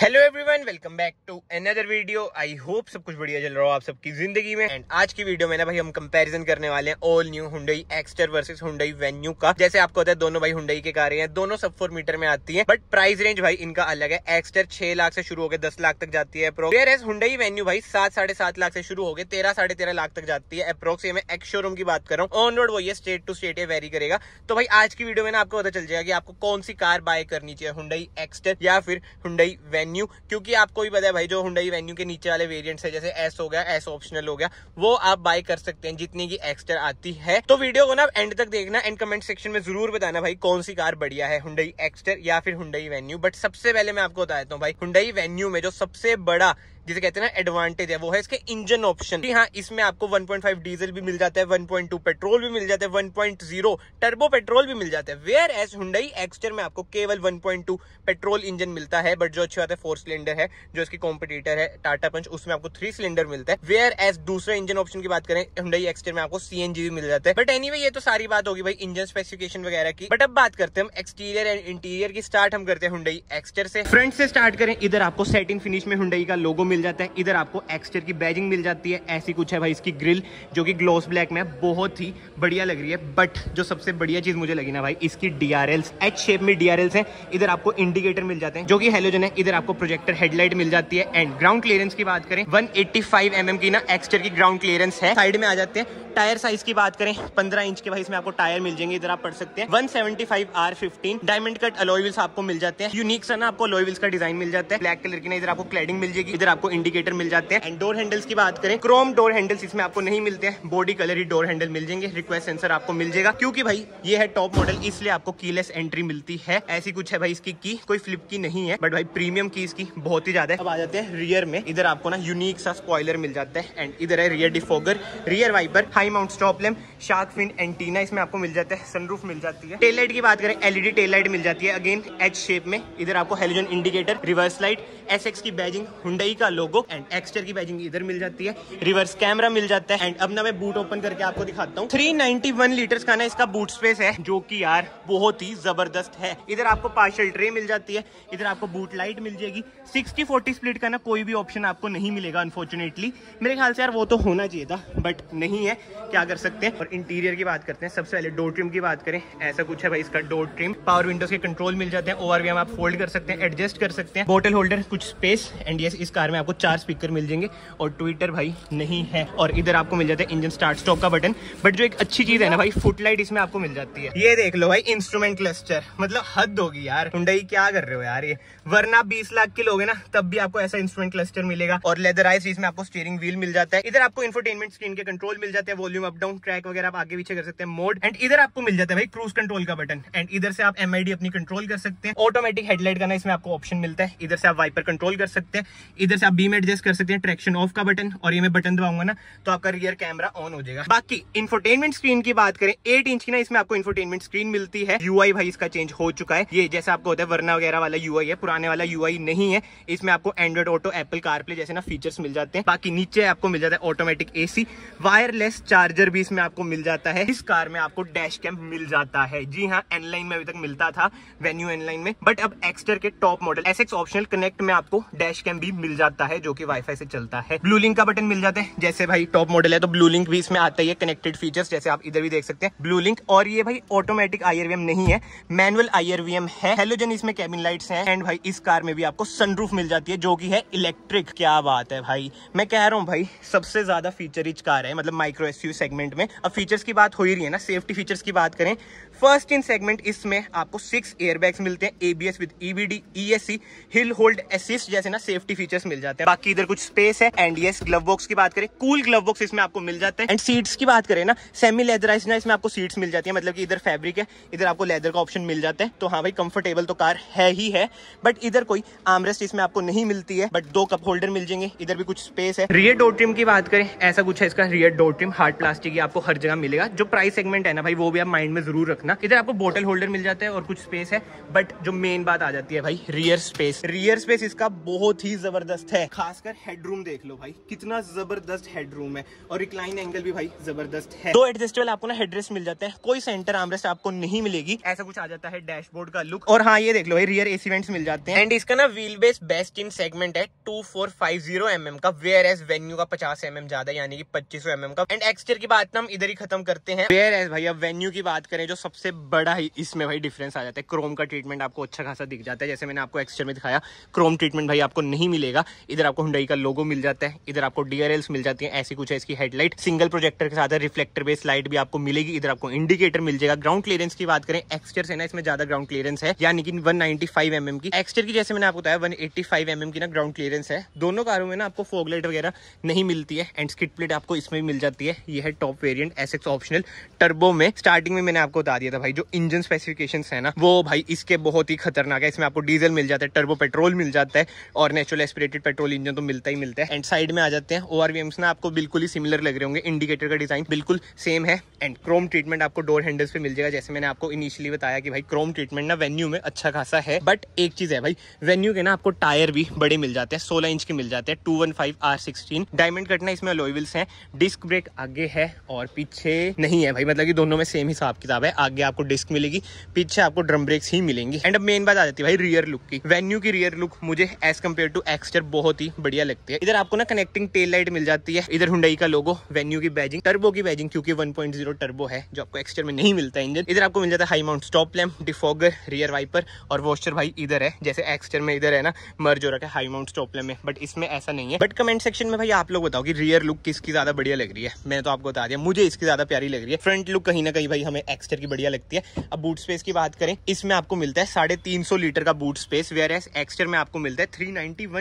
Hello everyone welcome back to another video I hope सब कुछ बढ़िया चल रहा हो आप सबकी जिंदगी में एंड आज की वीडियो में ना भाई हम कंपैरिजन करने वाले हैं all new Hyundai Exter versus Hyundai Venue का जैसे आपको पता है दोनों भाई हुडई के कारें हैं दोनों सब फोर मीटर में आती हैं बट प्राइस रेंज भाई इनका अलग है एक्सटर छह लाख से शुरू होकर दस लाख तक जाती है प्रोवेयर एस हुडई वेन्यू भाई सात साढ़े सात लाख से शुरू हो गए तेरह साढ़े तेरह लाख तक जाती है अप्रोक्स मैं एक्स शोरूम की बात कर रहा हूँ ऑन रोड वही है स्टेट टू स्टेट वेरी करेगा तो भाई आज की वीडियो में ना आपको पता चल जाएगा कि आपको कौन सी कार बाय करनी चाहिए हुडई एक्सटर या फिर हुडई वेन्यू वेन्यू क्योंकि आपको भी पता है भाई जो हुडाई वेन्यू के नीचे वाले वेरियंट्स है जैसे एस हो गया एस ऑप्शनल हो गया वो आप बाय कर सकते हैं जितनी की एक्स्ट्रा आती है तो वीडियो को ना एंड तक देखना एंड कमेंट सेक्शन में जरूर बताना भाई कौन सी कार बढ़िया है हुडाई एक्स्टर या फिर हुडाई वेन्यू बट सबसे पहले मैं आपको बता देता हूँ भाई हुडाई वेन्यू में जो सबसे बड़ा जिसे कहते हैं ना एडवांटेज है वो है इसके इंजन ऑप्शन जी हाँ इसमें आपको 1.5 डीजल भी मिल जाता है 1.2 पेट्रोल भी मिल जाता है 1.0 टर्बो पेट्रोल भी मिल जाता है वेयर एस हुई एक्सटर में आपको केवल 1.2 पेट्रोल इंजन मिलता है बट जो अच्छी बात है फोर सिलेंडर है जो इसकी कॉम्पिटिटर है टाटा पंच उसमें आपको थ्री सिलेंडर मिलता है वेयर एस दूसरे इंजन ऑप्शन की बात करें हुडई एक्सटर में आपको सी भी मिल जाता है बट एनी anyway, ये तो सारी बात होगी भाई इंजन स्पेसिफिकेशन वगैरह की बट अब बात करते हैं हम एक्सटीरियर एंड इंटीरियर की स्टार्ट हम करते हैं हुडई एक्सटर से फ्रंट से स्टार्ट करें इधर आपको सेटिंग फिनिश में हुडई का लोगो मिल जाता है इधर आपको एक्सटर की बैजिंग मिल जाती है ऐसी कुछ है भाई इसकी ग्रिल जो कि ग्लोस ब्लैक में है बहुत ही बढ़िया लग रही है बट जो सबसे बढ़िया चीज़ मुझे लगी ना भाई इसकी D R Ls H shape में डी आर एल्स हैं इधर आपको इंडिकेटर मिल जाते हैं जो कि हेलोजन है इधर आपको प्रोजेक्टर हेडलाइट मिल जाती है एंड ग्राउंड क्लियरेंस की बात करें वन एट्टी mm की ना एक्सटर की ग्राउंड क्लियरेंस है साइड में आ जाते हैं टायर साइज की बात करें पंद्रह इंच के भाई इसमें आपको टायर मिल जाएंगे इधर आप पढ़ सकते हैं one seventy five R fifteen diamond cut alloy आपको मिल जाते हैं यूनिक सा ना आपको अलोई का डिजाइन मिल जाता है ब्लैक कलर की ना इधर आपको क्लैडिंग मिल जाएगी इधर आपको आपको इंडिकेटर मिल जाते हैं एंड डोर हैंडल्स की बात करें क्रोम डोर हैंडल्स इसमें आपको नहीं मिलते हैं बॉडी कलर ही डोर हैंडल मिल जाएंगे रिक्वेस्ट सेंसर आपको मिल जाएगा क्योंकि भाई ये है टॉप मॉडल इसलिए आपको कीलेस एंट्री मिलती है ऐसी कुछ है भाई इसकी की कोई फ्लिप की नहीं है बट भाई प्रीमियम की इसकी बहुत ही ज्यादा है अब आ जाते हैं रियर में इधर आपको ना यूनिक सा स्पॉयलर मिल जाता है एंड इधर है rear defogger rear wiper high mount stop shark fin antenna इसमें आपको मिल जाता है सनरूफ मिल जाती है टेल की बात करें एलईडी टेल मिल जाती है अगेन एच शेप में इधर आपको halogen indicator reverse light S की बैजिंग हुडई का लोगो एंड एक्सटर की पैकिंग इधर मिल जाती है रिवर्स कैमरा मिल जाता है एंड अब ना मैं बूट ओपन करके आपको दिखाता हूँ थ्री नाइनटी वन लीटर्स का ना इसका बूट स्पेस है जो की यार बहुत ही जबरदस्त है इधर आपको पार्शल ट्रे मिल जाती है इधर आपको बूट लाइट मिल जाएगी सिक्सटी फोर्टी स्प्लिट का ना कोई भी ऑप्शन आपको नहीं मिलेगा अनफॉर्चुनेटली मेरे ख्याल से यार वो तो होना चाहिए था बट नहीं है क्या कर सकते हैं और इंटीरियर की बात करते हैं सबसे पहले डोर ट्रिम की बात करें ऐसा कुछ है भाई इसका डोर ट्रिम पावर विंडोज के कंट्रोल मिल जाते हैं ओवर आप फोल्ड कर सकते हैं एडजस्ट कर सकते हैं बोटल होल्डर कुछ स्पेस एंड ये इस कार में आपको चार स्पीकर मिल जाएंगे और ट्विटर भाई नहीं है और इधर आपको मिल जाता है इंजन स्टार्ट स्टॉप का बटन बट जो एक अच्छी चीज है ना भाई फुटलाइट इसमें आपको मिल जाती है ये देख लो भाई इंस्ट्रूमेंट क्लस्टर मतलब हद होगी यार हुई क्या कर रहे हो यार ये वरना बीस लाख के लोग ना तब भी आपको ऐसा इंस्ट्रूमेंट क्लस्टर मिलेगा और लेदराइज इसमें आपको स्टीयरिंग व्हील मिल जाता है इधर आपको इन्फोटेनमेंट स्क्रीन के कंट्रोल मिल जाते हैं वॉल्यूम अप डाउन ट्रैक वगैरह आप आगे पीछे कर सकते हैं मोड एंड इधर आपको मिल जाता है भाई क्रूज कंट्रोल का बटन एंड इधर से आप एम अपनी कंट्रोल कर सकते हैं ऑटोमेटिक हेडलाइट का ना इसमें आपको ऑप्शन मिलता है इधर से आप वाइपर कंट्रोल कर सकते हैं इधर से आप बी में एडजस्ट कर सकते हैं ट्रैक्शन ऑफ का बटन और ये मैं बटन दबाऊंगा ना तो आपका रियर कैमरा ऑन हो जाएगा बाकी इन्फोटेनमेंट स्क्रीन की बात करें एट इंच की ना इसमें आपको इन्फोटेनमेंट स्क्रीन मिलती है यू भाई इसका चेंज हो चुका है ये जैसे आपको होता है वर्ना वगैरह वाला यू है पुराने वाला यू नहीं है इसमें आपको एंड्रॉइड ऑटो एप्पल कारप्ले जैसे ना फीचर्स मिल जाते हैं बाकी नीचे आपको मिल जाता है ऑटोमेटिक एसी वायरलेस चार्जर भी इसमें आपको मिल जाता है इस कार में आपको डैश कैम्प मिल जाता है जी हाँ एनलाइन में अभी तक मिलता था वेन्यू एनलाइन में बट अब एक्सटर के top model S optional connect में आपको डैश कैम्प भी मिल जाता है होता है जो कि वाईफाई से चलता है ब्लू लिंक का बटन मिल जाते हैं जैसे भाई टॉप मॉडल है तो ब्लू लिंक भी इसमें आता है कनेक्टेड फीचर्स जैसे आप इधर भी देख सकते हैं ब्लू लिंक और ये भाई ऑटोमेटिक आईआरवीएम नहीं है मैनुअल आईआरवीएम है हेलोजन इसमें कैबिन लाइट्स हैं एंड भाई इस कार में भी आपको सनरूफ मिल जाती है जो कि है इलेक्ट्रिक क्या बात है भाई मैं कह रहा हूँ भाई सबसे ज्यादा फीचर इच कार है मतलब माइक्रो एस सेगमेंट में अब फीचर्स की बात हो ही रही है ना सेफ्टी फीचर्स की बात करें फर्स्ट इन सेगमेंट इसमें आपको सिक्स एयरबैग्स मिलते हैं ABS with EBD ESC hill hold assist जैसे ना सेफ्टी फीचर्स मिल जाते हैं बाकी इधर कुछ स्पेस है एंड ये ग्लव बॉक्स की बात करें कूल ग्लव बॉक्स इसमें आपको मिल जाते हैं एंड सीट्स की बात करें ना सेमी लेदराइज ना इसमें आपको सीट्स मिल जाती है मतलब की इधर फेब्रिक है इधर आपको लेदर का ऑप्शन मिल जाता है तो हाँ भाई कंफर्टेबल तो कार है ही है बट इधर कोई आमरेस्ट इसमें आपको नहीं मिलती है बट दो कप होल्डर मिल जाएंगे इधर भी कुछ स्पेस है रियर डोर ट्रिम की बात करें ऐसा कुछ है इसका rear door trim hard plastic आपको हर जगह मिलेगा जो प्राइस सेगमेंट है ना भाई वो भी आप माइंड में जरूर रखना इधर आपको बोटल होल्डर मिल जाता है और कुछ स्पेस है बट जो मेन बात आ जाती है भाई रियर स्पेस रियर स्पेस इसका बहुत ही जबरदस्त है है खासकर हेडरूम देख लो भाई कितना जबरदस्त हेडरूम है और रिक्लाइन एंगल भी भाई जबरदस्त है दो एडजस्टेबल आपको ना हेडरेस्ट मिल जाते हैं कोई सेंटर आमरेस्ट आपको नहीं मिलेगी ऐसा कुछ आ जाता है डैशबोर्ड का लुक और हाँ ये देख लो रियर एसीवेंट्स मिल जाते हैं एंड इसका ना wheel base best in segment है two four five zero M M का वेयर एस वेन्यू का पचास एम mm एम ज्यादा यानी कि पच्चीस सौ एम mm एम का एंड एक्सटर की बात ना हम इधर ही खत्म करते हैं वेयर एस भाई अब वेन्यू की बात करें जो सबसे बड़ा ही इसमें भाई डिफरेंस आ जाता है क्रोम का ट्रीटमेंट आपको अच्छा खासा दिख जाता है जैसे मैंने आपको एक्सटर में दिखाया क्रोम ट्रीटमेंट भाई आपको नहीं मिलेगा इधर आपको हुडाई का लोगो मिल जाता है इधर आपको डीआरएल्स मिल जाती है ऐसी कुछ है इसकी हेडलाइट सिंगल प्रोजेक्टर के साथ रिफ्लेक्टर बेस लाइट भी आपको मिलेगी इधर आपको इंडिकेटर मिल जाएगा ग्राउंड क्लियरेंस की बात करें एक्सचर से ना इसमें ज्यादा ग्राउंड क्लियरेंस है यानी कि वन नाइनटी mm की एक्सचर की जैसे मैंने आपको बताया वन एट्टी mm की ना ग्राउंड क्लियरेंस है दोनों कारों में ना आपको फोगलाइट वगैरह नहीं मिलती है एंड स्किट प्लेट आपको इसमें भी मिल जाती है यह है top variant S optional turbo में स्टार्टिंग में मैंने आपको बता दिया था भाई जो इंजन स्पेसिफिकेशन है ना वो भाई इसके बहुत ही खतरनाक है इसमें आपको डीजल मिल जाता है टर्बो पेट्रोल मिल जाता है और नेचुरल एस्पिरेटेड पेट्रोल इंजन तो मिलता ही मिलता है एंड साइड में आ जाते हैं ओ ना आपको बिल्कुल ही सिमिलर लग रहे होंगे इंडिकेटर का डिजाइन बिल्कुल सेम है एंड क्रोम ट्रीटमेंट आपको डोर हैंडल्स पे मिल जाएगा जैसे मैंने आपको इनिशियली बताया कि भाई क्रोम ट्रीटमेंट ना वेन्यू में अच्छा खासा है बट एक चीज है भाई वेन्यू के ना आपको टायर भी बड़े मिल जाते हैं सोलह इंच के मिल जाते हैं two one five R sixteen diamond कटना इसमें अलोइविल्स है डिस्क ब्रेक आगे है और पीछे नहीं है भाई मतलब की दोनों में सेम हिसाब किताब है आगे आपको डिस्क मिलेगी पीछे आपको ड्रम ब्रेक्स ही मिलेंगी एंड अब मेन बात आ जाती है भाई रियर लुक की वेन्यू की रियर लुक मुझे एज कम्पेयर टू एक्सटर बहुत बहुत ही बढ़िया लगती है इधर आपको ना कनेक्टिंग टेल लाइट मिल जाती है इधर हुडाई का लोगो वेन्यू की बैजिंग टर्बो की बैजिंग क्योंकि 1.0 टर्बो है जो आपको एक्सटर में नहीं मिलता इंजन इधर आपको मिल जाता है high mount stop lamp defogger rear wiper और वॉशर भाई इधर है जैसे एक्सटर में इधर है ना मर्ज हो रखा है हाई माउंट स्टॉप लैम में बट इसमें ऐसा नहीं है बट कमेंट सेक्शन में भाई आप लोग बताओ कि रियर लुक किसकी ज्यादा बढ़िया लग रही है मैंने तो आपको बता दिया मुझे इसकी ज्यादा प्यारी लग रही है फ्रंट लुक कहीं ना कहीं भाई हमें एक्सटर की बढ़िया लगती है अब बूट स्पेस की बात करें इसमें आपको मिलता है साढ़े लीटर का बूट स्पेस वेयर एक्सटर में आपको मिलता है थ्री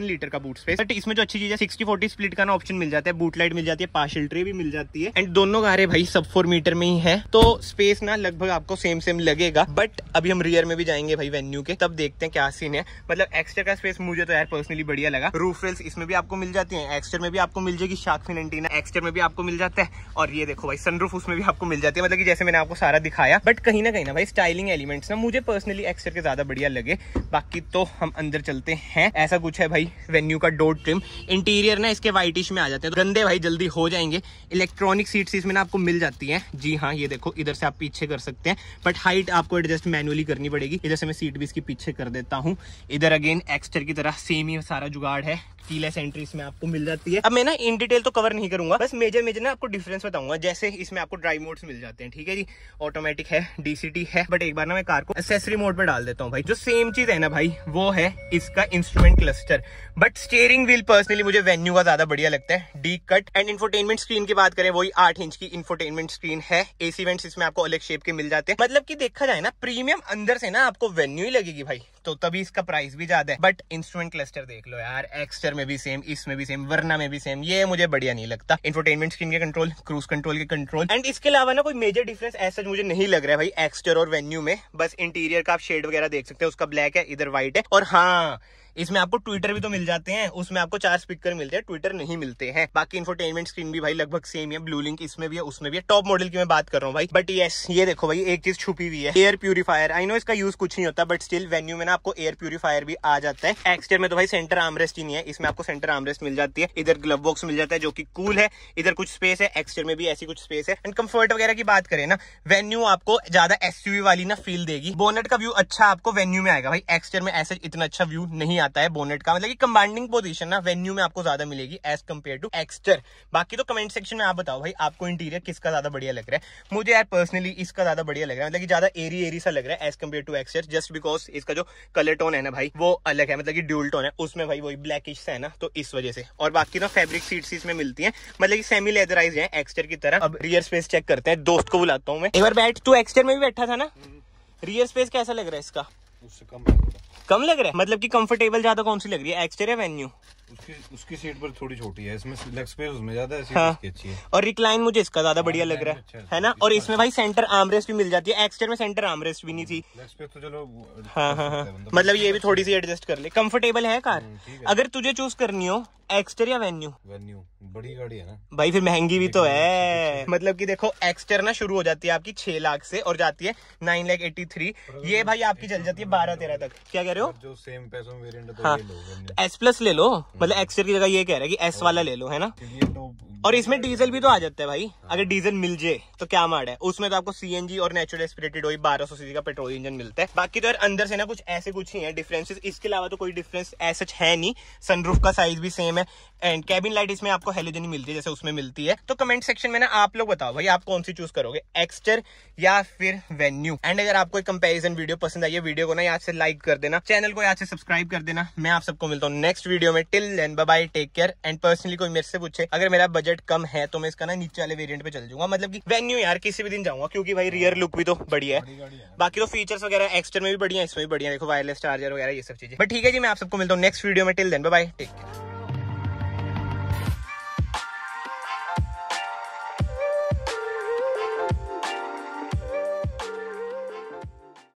लीटर का बूट बूट स्पेस बट इसमें जो अच्छी चीज है सिक्सटी फोर्टी स्प्लिट का ना ऑप्शन मिल जाता है बूट लाइट मिल जाती है पार्शल ट्रे भी मिल जाती है एंड दोनों गारे भाई सब फोर मीटर में ही है तो स्पेस ना लगभग आपको सेम सेम लगेगा बट अभी हम रियर में भी जाएंगे भाई वेन्यू के तब देखते हैं क्या सीन है मतलब एक्स्ट्रा का स्पेस मुझे तो यार पर्सनली बढ़िया लगा रूफ रेल्स इसमें भी आपको मिल जाती है एक्स्टर में भी आपको मिल जाएगी शार्क फिन एंटीना एक्स्टर में भी आपको मिल जाता है और ये देखो भाई सनरूफ उसमें भी आपको मिल जाती है मतलब कि जैसे मैंने आपको सारा दिखाया बट कहीं ना कहीं ना भाई स्टाइलिंग एलिमेंट्स ना मुझे पर्सनली एक्स्टर के ज्यादा बढ़िया लगे बाकी तो हम अंदर चलते हैं ऐसा कुछ है भाई वेन्यू का डोर ट्रिम इंटीरियर ना इसके वाइटिश में आ जाते हैं तो गंदे भाई जल्दी हो जाएंगे इलेक्ट्रॉनिक सीट्स इसमें ना आपको मिल जाती हैं जी हाँ ये देखो इधर से आप पीछे कर सकते हैं बट हाइट आपको एडजस्ट मैनुअली करनी पड़ेगी इधर से मैं सीट भी इसकी पीछे कर देता हूँ इधर अगेन एक्स्टर की तरह सेम ही सारा जुगाड़ है की लेस एंट्रीज आपको मिल जाती है अब मैं ना इन डिटेल तो कवर नहीं करूंगा बस मेजर मेजर ना आपको डिफरेंस बताऊंगा जैसे इसमें आपको ड्राइव मोड्स मिल जाते हैं ठीक है जी ऑटोमेटिक है डीसीटी है बट एक बार ना मैं कार को एसेसरी मोड में डाल देता हूँ भाई जो सेम चीज है ना भाई वो है इसका instrument cluster but steering wheel personally मुझे वेन्यू का ज्यादा बढ़िया लगता है D cut and infotainment screen की बात करें वही आठ इंच की इन्फोटेनमेंट स्क्रीन है एसी वेंट्स इसमें आपको अलग शेप के मिल जाते हैं मतलब की देखा जाए ना प्रीमियम अंदर से ना आपको वेन्यू ही लगेगी भाई तो तभी इसका प्राइस भी ज्यादा है बट इंस्ट्रूमेंट क्लस्टर देख लो यार एक्सटर इधर में भी सेम इसमें भी सेम वरना में भी सेम ये मुझे बढ़िया नहीं लगता इंटरटेनमेंट स्क्रीन के कंट्रोल क्रूज कंट्रोल के कंट्रोल एंड इसके अलावा ना कोई मेजर डिफरेंस ऐसा मुझे नहीं लग रहा है भाई एक्सटर और वेन्यू में बस इंटीरियर का आप शेड वगैरह देख सकते हैं उसका ब्लैक है इधर व्हाइट है और हाँ इसमें आपको ट्विटर भी तो मिल जाते हैं उसमें आपको चार स्पीकर मिलते हैं ट्विटर नहीं मिलते हैं बाकी इन्फोटेनमेंट स्क्रीन भी भाई लगभग सेम है ब्लू लिंक इसमें भी है उसमें भी है टॉप मॉडल की मैं बात कर रहा हूँ भाई बट येस ये देखो भाई एक चीज छुपी हुई है एयर प्यूरीफायर आई नो इसका यूज कुछ नहीं होता बट स्टिल वेन्यू में ना आपको एयर प्यूरीफायर भी आ जाता है एक्सटेयर में तो भाई सेंटर आमरेस्ट ही नहीं है इसमें आपको सेंटर आमरेस्ट मिल जाती है इधर ग्लव बॉक्स मिल जाता है जो की कूल है इधर कुछ स्पेस है एक्सटेयर में भी ऐसी कुछ स्पेस है एंड कंफर्ट वगैरह की बात करें ना वेन्यू आपको ज्यादा एसयूवी वाली ना फील देगी बोनेट का व्यू अच्छा आपको वेन्यू में आएगा भाई एक्सटेयर में ऐसे इतना अच्छा व्यू नहीं आता है बोनेट का मतलब कि कमांडिंग पोजीशन ना वेन्यू में आपको ज्यादा मिलेगी एज कम्पेयर टू एक्सटर बाकी तो कमेंट सेक्शन में आप बताओ भाई आपको इंटीरियर किसका ज्यादा बढ़िया लग रहा है मुझे यार पर्सनली इसका ज्यादा बढ़िया लग रहा है मतलब कि ज्यादा एरी एरी सा लग रहा है as compared to Exter just because इसका जो कलर टोन है ना भाई वो अलग है मतलब कि ड्यूल टोन है उसमें भाई वही ब्लैकिश है ना तो इस वजह से और बाकी ना फैब्रिक सीट्स इसमें मिलती है मतलब की सेमी लेदराइज है एक्सटर की तरह अब रियर स्पेस चेक करते हैं दोस्त को बुलाता हूँ मैं एक बार बैठ तू एक्सटर में भी बैठा था ना रियर हम्म। स्पेस कैसा लग रहा है इसका उससे कम कम लग रहा है मतलब कि कंफर्टेबल ज्यादा कौन सी लग रही है एक्सटेरिया वेन्यू उसकी सीट पर थोड़ी छोटी है इसमें लेग स्पेस उसमें ज्यादा है हाँ। अच्छी है और रिक्लाइन मुझे इसका ज्यादा हाँ, बढ़िया लग रहा अच्छा है है ना और इसमें भाई सेंटर आमरेस्ट भी मिल जाती है एक्सटर में सेंटर आमरेस्ट भी नहीं थी हम्म, तो चलो हाँ हाँ, हाँ। मतलब, मतलब ये भी थोड़ी सी एडजस्ट कर ले कंफर्टेबल है हम्म, कार अगर तुझे चूज करनी हो एक्सटर या वेन्यू वेन्यू बड़ी गाड़ी है ना भाई फिर महंगी भी तो है मतलब कि देखो एक्सटर ना शुरू हो जाती है आपकी छह लाख से और जाती है नाइन लाख एट्टी थ्री ये भाई आपकी चल जाती है बारह तेरह तक क्या कह रहे हो जो सेम पैसों में तो हाँ एस प्लस ले लो हम्म। मतलब एक्सर की जगह ये कह रहा है कि एस वाला ले लो है ना तो तो और इसमें डीजल भी तो आ जाता है भाई अगर डीजल मिल जाए तो क्या मार है उसमें तो आपको सीएनजी और नेचुरल एक्सपिरेटेड ऑयल बारह सौ सीसी का पेट्रोल इंजन मिलता है बाकी तो यार अंदर से ना कुछ ऐसे कुछ ही है डिफरेंसेस इसके अलावा तो कोई डिफरेंस ऐसा है नहीं सनरूफ का साइज भी सेम है एंड कैबिन लाइट इसमें आपको हेलोजनी मिलती है जैसे उसमें मिलती है तो कमेंट सेक्शन में ना आप लोग बताओ भाई आप कौन सी चूज करोगे एक्सचर या फिर वेन्यू एंड अगर आपको कंपेरिजन वीडियो पसंद आई है वीडियो को ना यहाँ से लाइक कर देना चैनल को यहाँ से सब्सक्राइब कर देना मैं आप सबको मिलता हूँ नेक्स्ट वीडियो में till then bye take care and personally कोई मेरे से पूछे अगर मेरा बजट कम है तो मैं इसका ना नीचे वाले वेरियंट पे चल जाऊंगा मतलब की वेन्यू यार किसी भी दिन जाऊंगा क्योंकि भाई रियर लुक भी तो बढ़िया है बाकी तो फीचर्स वगैरह एक्सचर में भी बढ़िया इसमें भी बढ़िया देखो वायरलेस चार्जर वगैरह ये सब चीजें बट ठीक है जी मैं आप सबको मिलता हूँ नेक्स्ट वीडियो में till then bye take care